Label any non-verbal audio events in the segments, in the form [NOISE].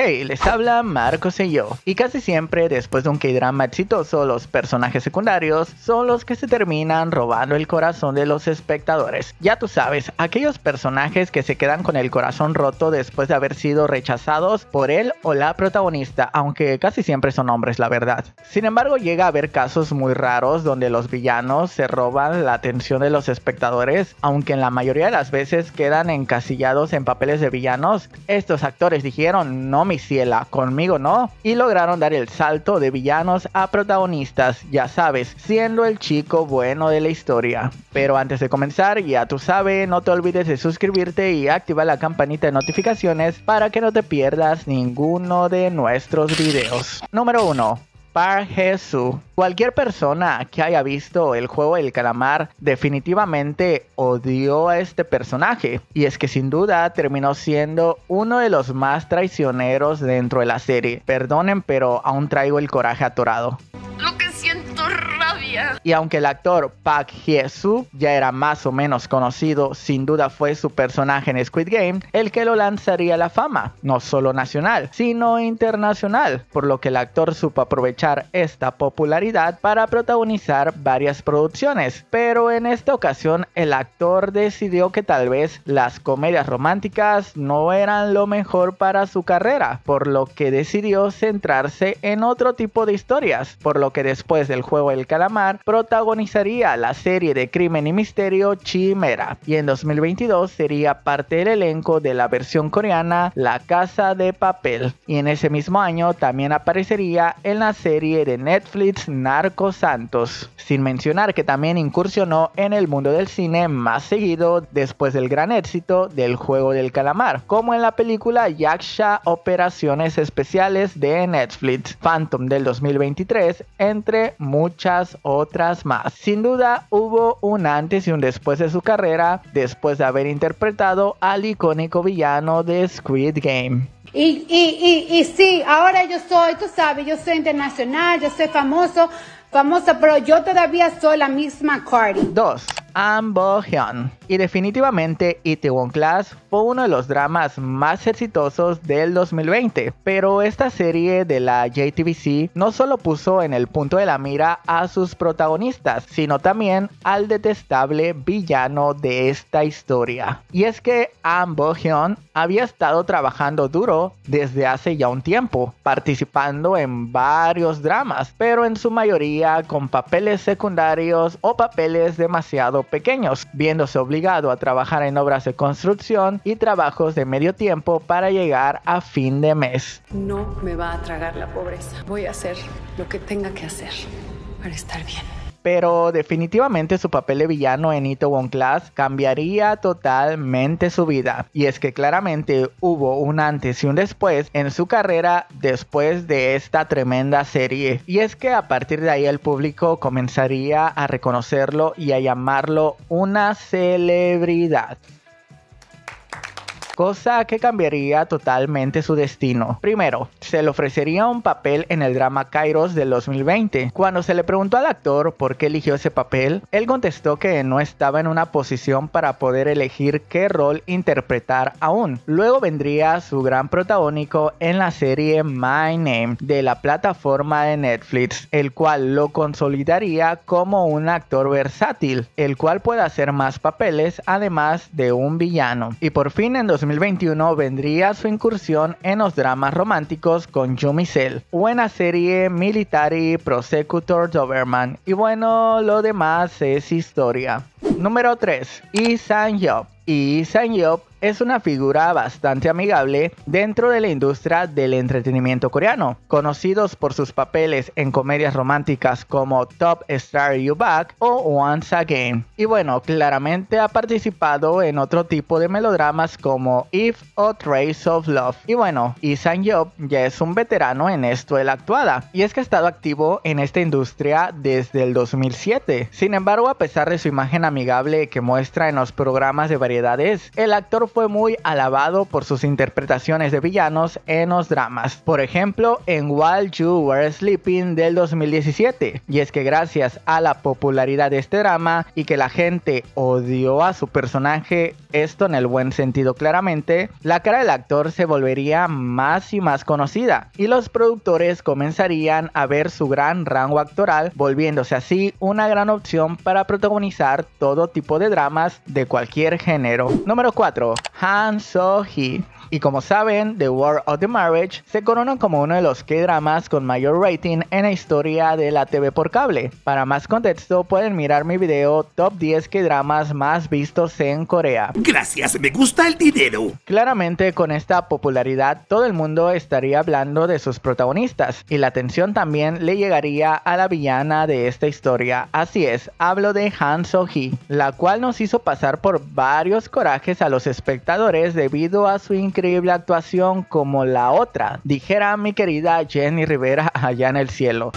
Hey, les habla Marcos y yo. Y casi siempre después de un K-drama exitoso, los personajes secundarios son los que se terminan robando el corazón de los espectadores. Ya tú sabes, aquellos personajes que se quedan con el corazón roto después de haber sido rechazados por él o la protagonista, aunque casi siempre son hombres, la verdad. Sin embargo, llega a haber casos muy raros donde los villanos se roban la atención de los espectadores, aunque en la mayoría de las veces quedan encasillados en papeles de villanos. Estos actores dijeron no, mi ciela, conmigo no. Y lograron dar el salto de villanos a protagonistas, ya sabes, siendo el chico bueno de la historia. Pero antes de comenzar, ya tú sabes, no te olvides de suscribirte y activar la campanita de notificaciones para que no te pierdas ninguno de nuestros videos. Número 1. Jesús. Cualquier persona que haya visto el juego del calamar definitivamente odió a este personaje. Y es que sin duda terminó siendo uno de los más traicioneros dentro de la serie. Perdonen, pero aún traigo el coraje atorado. Y aunque el actor Park hye ya era más o menos conocido, sin duda fue su personaje en Squid Game el que lo lanzaría a la fama, no solo nacional, sino internacional, por lo que el actor supo aprovechar esta popularidad para protagonizar varias producciones, pero en esta ocasión el actor decidió que tal vez las comedias románticas no eran lo mejor para su carrera, por lo que decidió centrarse en otro tipo de historias, por lo que después del juego El Calamar protagonizaría la serie de crimen y misterio Chimera y en 2022 sería parte del elenco de la versión coreana La Casa de Papel y en ese mismo año también aparecería en la serie de Netflix Narco Santos, sin mencionar que también incursionó en el mundo del cine más seguido después del gran éxito del juego del calamar, como en la película Yaksha Operaciones Especiales de Netflix, Phantom del 2023, entre muchas otras más. Sin duda hubo un antes y un después de su carrera, después de haber interpretado al icónico villano de Squid Game. Y, y, sí, ahora yo soy, tú sabes, yo soy internacional, yo soy famoso, famosa, pero yo todavía soy la misma Cardi. Dos. Ambo Bo Hyun. Y definitivamente Itaewon Class fue uno de los dramas más exitosos del 2020, pero esta serie de la JTBC no solo puso en el punto de la mira a sus protagonistas, sino también al detestable villano de esta historia. Y es que Ambo Bo Hyun había estado trabajando duro desde hace ya un tiempo, participando en varios dramas, pero en su mayoría con papeles secundarios o papeles demasiado pequeños, viéndose obligado a trabajar en obras de construcción y trabajos de medio tiempo para llegar a fin de mes. No me va a tragar la pobreza. Voy a hacer lo que tenga que hacer para estar bien pero definitivamente su papel de villano en One Class cambiaría totalmente su vida. Y es que claramente hubo un antes y un después en su carrera después de esta tremenda serie. Y es que a partir de ahí el público comenzaría a reconocerlo y a llamarlo una celebridad cosa que cambiaría totalmente su destino. Primero, se le ofrecería un papel en el drama Kairos del 2020. Cuando se le preguntó al actor por qué eligió ese papel, él contestó que no estaba en una posición para poder elegir qué rol interpretar aún. Luego vendría su gran protagónico en la serie My Name de la plataforma de Netflix, el cual lo consolidaría como un actor versátil, el cual puede hacer más papeles además de un villano. Y por fin en 2020 2021 vendría su incursión en los dramas románticos con Yumi buena serie Military Prosecutor Doberman y bueno, lo demás es historia. Número 3. Lee Sang-yeop. Lee Sang-yeop es una figura bastante amigable dentro de la industria del entretenimiento coreano. Conocidos por sus papeles en comedias románticas como Top Star You Back o Once Again. Y bueno, claramente ha participado en otro tipo de melodramas como If o Trace of Love. Y bueno, Isan Job ya es un veterano en esto de la actuada. Y es que ha estado activo en esta industria desde el 2007. Sin embargo, a pesar de su imagen amigable, que muestra en los programas de variedades, el actor fue muy alabado por sus interpretaciones de villanos en los dramas. Por ejemplo, en While You Were Sleeping del 2017. Y es que gracias a la popularidad de este drama y que la gente odió a su personaje, esto en el buen sentido claramente, la cara del actor se volvería más y más conocida y los productores comenzarían a ver su gran rango actoral, volviéndose así una gran opción para protagonizar todo tipo de dramas de cualquier género. Número 4. Han So-hee. Y como saben, The War of the Marriage se corona como uno de los K-dramas con mayor rating en la historia de la TV por cable. Para más contexto, pueden mirar mi video Top 10 K-dramas más vistos en Corea. Gracias, me gusta el dinero. Claramente, con esta popularidad, todo el mundo estaría hablando de sus protagonistas y la atención también le llegaría a la villana de esta historia. Así es, hablo de Han So-hee, la cual nos hizo pasar por varios corajes a los espectadores debido a su increíble increíble actuación como la otra, dijera mi querida Jenny Rivera allá en el cielo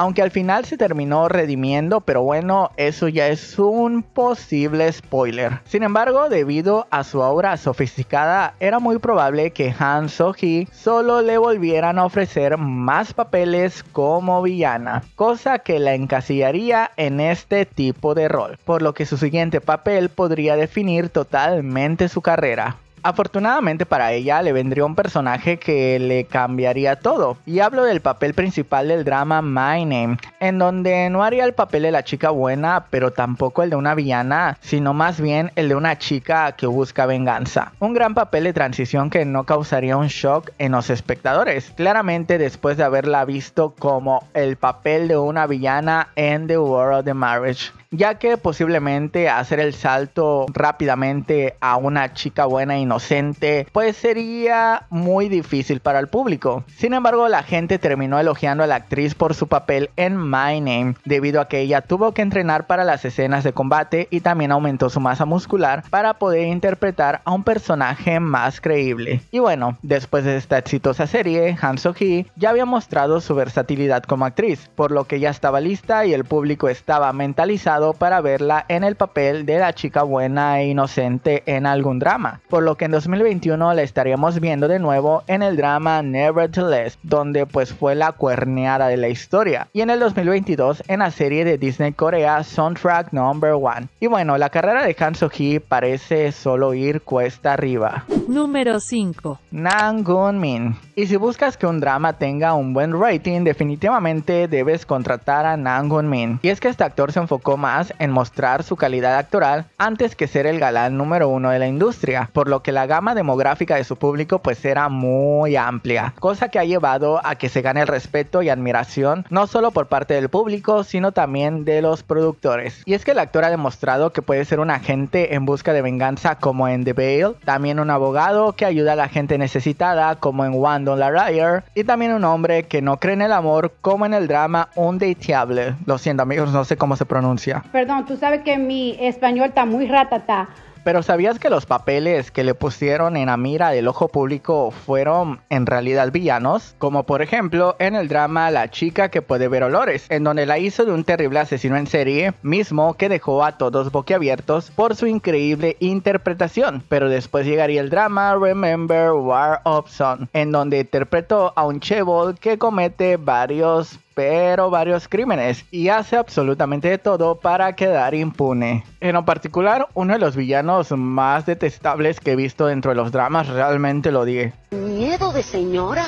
aunque al final se terminó redimiendo, pero bueno, eso ya es un posible spoiler. Sin embargo, debido a su obra sofisticada, era muy probable que Han So-hee solo le volvieran a ofrecer más papeles como villana, cosa que la encasillaría en este tipo de rol, por lo que su siguiente papel podría definir totalmente su carrera. Afortunadamente para ella le vendría un personaje que le cambiaría todo, y hablo del papel principal del drama My Name, en donde no haría el papel de la chica buena, pero tampoco el de una villana, sino más bien el de una chica que busca venganza. Un gran papel de transición que no causaría un shock en los espectadores, claramente después de haberla visto como el papel de una villana en The World of the Marriage ya que posiblemente hacer el salto rápidamente a una chica buena e inocente, pues sería muy difícil para el público. Sin embargo, la gente terminó elogiando a la actriz por su papel en My Name, debido a que ella tuvo que entrenar para las escenas de combate y también aumentó su masa muscular para poder interpretar a un personaje más creíble. Y bueno, después de esta exitosa serie, Han So-hee ya había mostrado su versatilidad como actriz, por lo que ya estaba lista y el público estaba mentalizado para verla en el papel de la chica buena e inocente en algún drama, por lo que en 2021 la estaríamos viendo de nuevo en el drama Nevertheless, donde pues fue la cuerneada de la historia, y en el 2022 en la serie de Disney Corea Soundtrack Number One. Y bueno, la carrera de Han So-hee parece solo ir cuesta arriba. Número 5. Nang Gun Min. Y si buscas que un drama tenga un buen rating, definitivamente debes contratar a Nan Min. Y es que este actor se enfocó más en mostrar su calidad actoral antes que ser el galán número uno de la industria, por lo que la gama demográfica de su público pues era muy amplia, cosa que ha llevado a que se gane el respeto y admiración no solo por parte del público, sino también de los productores. Y es que el actor ha demostrado que puede ser un agente en busca de venganza como en The Bale, también un abogado que ayuda a la gente necesitada como en Wanda la Larrier, y también un hombre que no cree en el amor como en el drama undateable. Lo siento amigos, no sé cómo se pronuncia. Perdón, tú sabes que mi español está muy ratata pero ¿sabías que los papeles que le pusieron en la mira del ojo público fueron en realidad villanos? Como por ejemplo en el drama La chica que puede ver olores, en donde la hizo de un terrible asesino en serie, mismo que dejó a todos boquiabiertos por su increíble interpretación. Pero después llegaría el drama Remember War of Sun, en donde interpretó a un chevol que comete varios pero varios crímenes y hace absolutamente todo para quedar impune. En lo particular, uno de los villanos más detestables que he visto dentro de los dramas, realmente lo dije. Miedo de señora,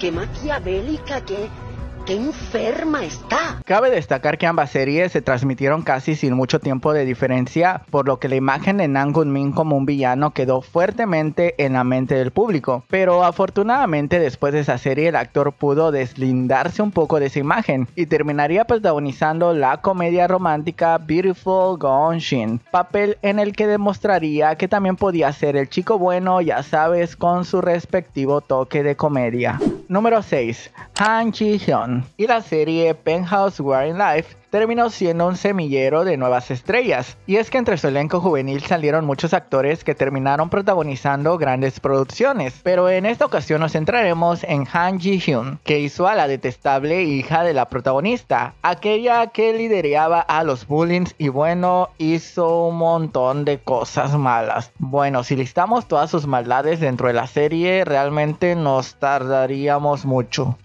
qué maquiavélica, que enferma está. Cabe destacar que ambas series se transmitieron casi sin mucho tiempo de diferencia, por lo que la imagen de Nan Min como un villano quedó fuertemente en la mente del público. Pero afortunadamente después de esa serie el actor pudo deslindarse un poco de esa imagen y terminaría protagonizando la comedia romántica Beautiful Shin, papel en el que demostraría que también podía ser el chico bueno, ya sabes, con su respectivo toque de comedia. Número 6. Han chi hyun y la serie Penthouse in Life terminó siendo un semillero de nuevas estrellas. Y es que entre su elenco juvenil salieron muchos actores que terminaron protagonizando grandes producciones. Pero en esta ocasión nos centraremos en Han Ji-hyun, que hizo a la detestable hija de la protagonista, aquella que lideraba a los Bullies y bueno, hizo un montón de cosas malas. Bueno, si listamos todas sus maldades dentro de la serie, realmente nos tardaríamos mucho.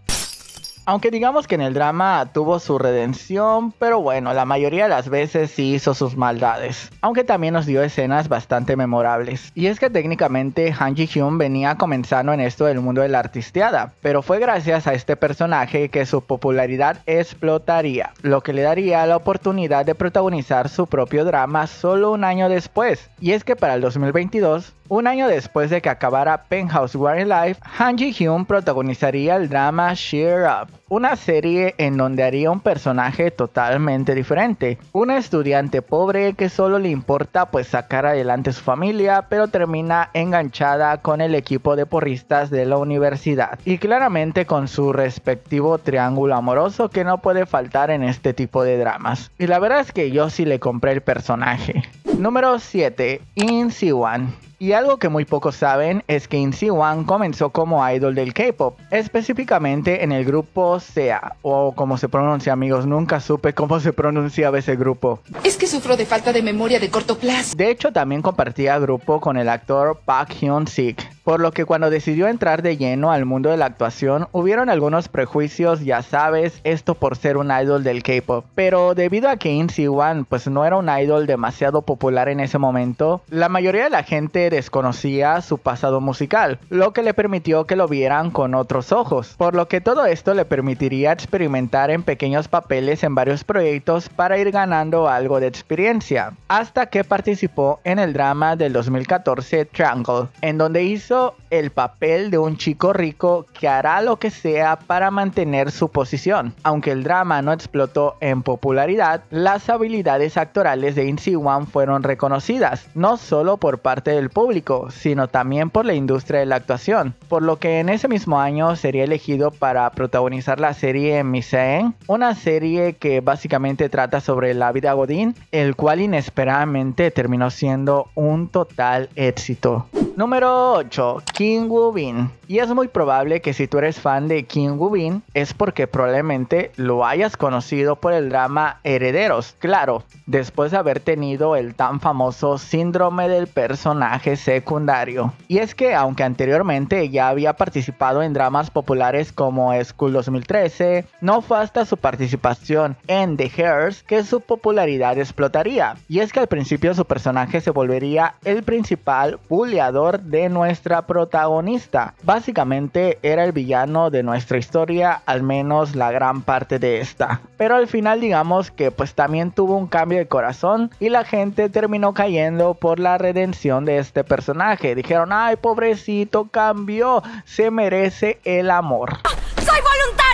Aunque digamos que en el drama tuvo su redención, pero bueno, la mayoría de las veces sí hizo sus maldades. Aunque también nos dio escenas bastante memorables. Y es que técnicamente Han Ji-hyun venía comenzando en esto del mundo de la artisteada, pero fue gracias a este personaje que su popularidad explotaría, lo que le daría la oportunidad de protagonizar su propio drama solo un año después. Y es que para el 2022, un año después de que acabara Penthouse War Life, Han Ji-hyun protagonizaría el drama Sheer Up, una serie en donde haría un personaje totalmente diferente. un estudiante pobre que solo le importa pues sacar adelante su familia, pero termina enganchada con el equipo de porristas de la universidad. Y claramente con su respectivo triángulo amoroso que no puede faltar en este tipo de dramas. Y la verdad es que yo sí le compré el personaje. Número 7. In Siwan. Y algo que muy pocos saben es que In Siwan comenzó como idol del K-pop, específicamente en el grupo SEA, o como se pronuncia, amigos, nunca supe cómo se pronunciaba ese grupo. Es que sufro de falta de memoria de corto plazo. De hecho, también compartía grupo con el actor Park Hyun Sik, por lo que cuando decidió entrar de lleno al mundo de la actuación hubieron algunos prejuicios, ya sabes, esto por ser un idol del K-pop, pero debido a que In Siwan pues no era un idol demasiado popular en ese momento, la mayoría de la gente desconocía su pasado musical, lo que le permitió que lo vieran con otros ojos, por lo que todo esto le permitiría experimentar en pequeños papeles en varios proyectos para ir ganando algo de experiencia, hasta que participó en el drama del 2014 Triangle, en donde hizo el papel de un chico rico que hará lo que sea para mantener su posición. Aunque el drama no explotó en popularidad, las habilidades actorales de Wan fueron reconocidas, no solo por parte del público, sino también por la industria de la actuación, por lo que en ese mismo año sería elegido para protagonizar la serie Misen, una serie que básicamente trata sobre la vida Godin el cual inesperadamente terminó siendo un total éxito. Número 8. King Woo Bin. Y es muy probable que si tú eres fan de King Woo Bin es porque probablemente lo hayas conocido por el drama Herederos. Claro, después de haber tenido el tan famoso síndrome del personaje secundario. Y es que aunque anteriormente ya había participado en dramas populares como School 2013, no fue hasta su participación en The Hairs que su popularidad explotaría. Y es que al principio su personaje se volvería el principal buleador de nuestra protagonista. Básicamente era el villano de nuestra historia, al menos la gran parte de esta. Pero al final digamos que pues también tuvo un cambio de corazón y la gente terminó cayendo por la redención de este personaje. Dijeron, ay pobrecito, cambió, se merece el amor. ¡Soy voluntario!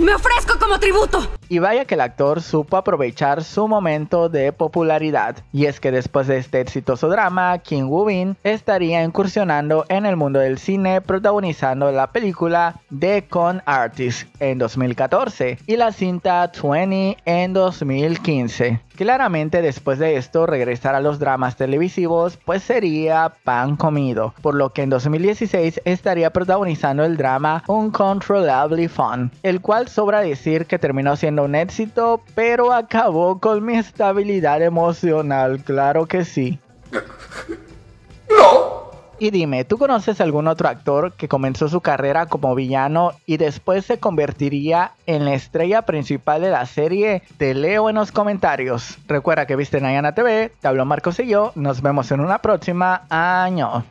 ¡Me ofrezco como tributo! Y vaya que el actor supo aprovechar su momento de popularidad, y es que después de este exitoso drama, Kim Woo-bin estaría incursionando en el mundo del cine protagonizando la película The Con Artist en 2014 y la cinta 20 en 2015. Claramente después de esto regresar a los dramas televisivos pues sería pan comido, por lo que en 2016 estaría protagonizando el drama Uncontrollably Fun, el cual sobra decir que terminó siendo un éxito, pero acabó con mi estabilidad emocional, claro que sí. [LAUGHS] Y dime, ¿tú conoces algún otro actor que comenzó su carrera como villano y después se convertiría en la estrella principal de la serie? Te leo en los comentarios. Recuerda que viste Nayana TV, te habló Marcos y yo, nos vemos en una próxima año.